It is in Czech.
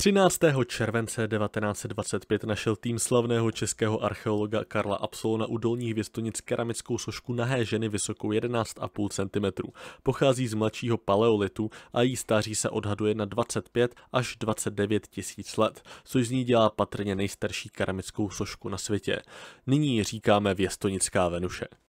13. července 1925 našel tým slavného českého archeologa Karla Absolona u dolních věstonic keramickou sošku nahé ženy vysokou 11,5 cm. Pochází z mladšího paleolitu a její stáří se odhaduje na 25 až 29 tisíc let, což z ní dělá patrně nejstarší keramickou sošku na světě. Nyní říkáme věstonická Venuše.